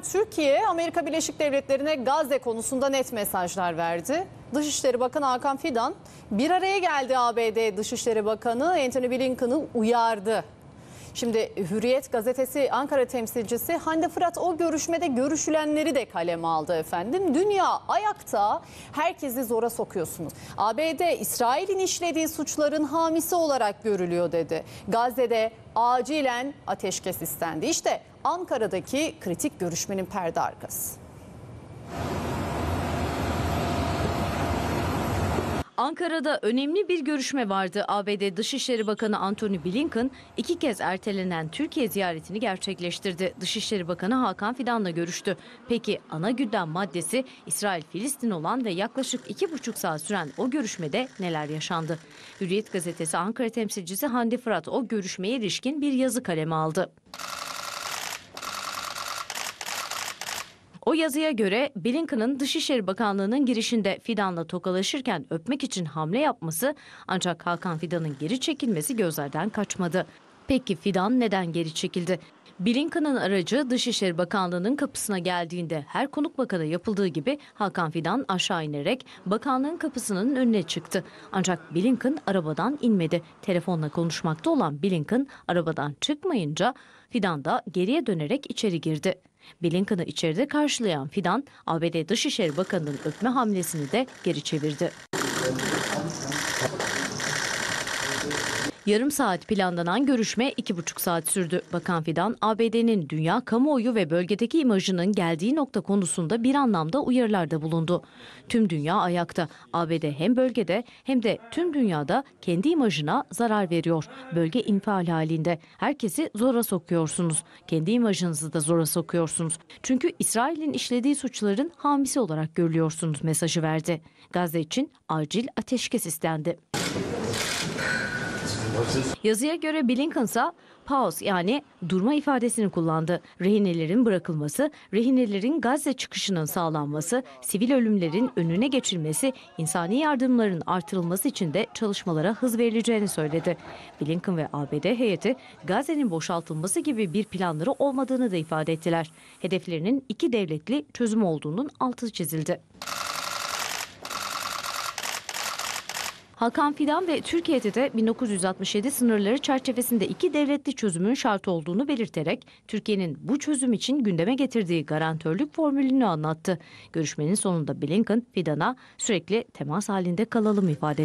Türkiye, Amerika Birleşik Devletleri'ne Gazze konusunda net mesajlar verdi. Dışişleri Bakanı Hakan Fidan bir araya geldi ABD Dışişleri Bakanı Anthony Blinken'ı uyardı. Şimdi Hürriyet gazetesi Ankara temsilcisi Hande Fırat o görüşmede görüşülenleri de kaleme aldı efendim. Dünya ayakta herkesi zora sokuyorsunuz. ABD İsrail'in işlediği suçların hamisi olarak görülüyor dedi. Gazze'de acilen ateşkes istendi. İşte Ankara'daki kritik görüşmenin perde arkası. Ankara'da önemli bir görüşme vardı. ABD Dışişleri Bakanı Antony Blinken iki kez ertelenen Türkiye ziyaretini gerçekleştirdi. Dışişleri Bakanı Hakan Fidan'la görüştü. Peki ana gündem maddesi İsrail-Filistin olan ve yaklaşık iki buçuk saat süren o görüşmede neler yaşandı? Hürriyet gazetesi Ankara temsilcisi Hande Fırat o görüşmeye ilişkin bir yazı kaleme aldı. O yazıya göre Blinken'ın Dışişleri Bakanlığı'nın girişinde Fidan'la tokalaşırken öpmek için hamle yapması ancak Hakan Fidan'ın geri çekilmesi gözlerden kaçmadı. Peki Fidan neden geri çekildi? Blinken'ın aracı Dışişleri Bakanlığı'nın kapısına geldiğinde her konuk bakada yapıldığı gibi Hakan Fidan aşağı inerek bakanlığın kapısının önüne çıktı. Ancak Blinken arabadan inmedi. Telefonla konuşmakta olan Blinken arabadan çıkmayınca Fidan da geriye dönerek içeri girdi. Blinken'ı içeride karşılayan Fidan, ABD Dışişleri Bakanı'nın öpme hamlesini de geri çevirdi. Yarım saat planlanan görüşme iki buçuk saat sürdü. Bakan Fidan, ABD'nin dünya kamuoyu ve bölgedeki imajının geldiği nokta konusunda bir anlamda uyarılarda bulundu. Tüm dünya ayakta. ABD hem bölgede hem de tüm dünyada kendi imajına zarar veriyor. Bölge infial halinde. Herkesi zora sokuyorsunuz. Kendi imajınızı da zora sokuyorsunuz. Çünkü İsrail'in işlediği suçların hamisi olarak görülüyorsunuz mesajı verdi. Gazze için acil ateşkes istendi. Yazıya göre Blinken ise pause yani durma ifadesini kullandı. Rehinelerin bırakılması, rehinelerin Gazze çıkışının sağlanması, sivil ölümlerin önüne geçilmesi, insani yardımların artırılması için de çalışmalara hız verileceğini söyledi. Blinken ve ABD heyeti Gazze'nin boşaltılması gibi bir planları olmadığını da ifade ettiler. Hedeflerinin iki devletli çözüm olduğunun altı çizildi. Hakan Fidan ve Türkiye'de de 1967 sınırları çerçevesinde iki devletli çözümün şart olduğunu belirterek Türkiye'nin bu çözüm için gündeme getirdiği garantörlük formülünü anlattı. Görüşmenin sonunda Blinken Fidan'a sürekli temas halinde kalalım ifade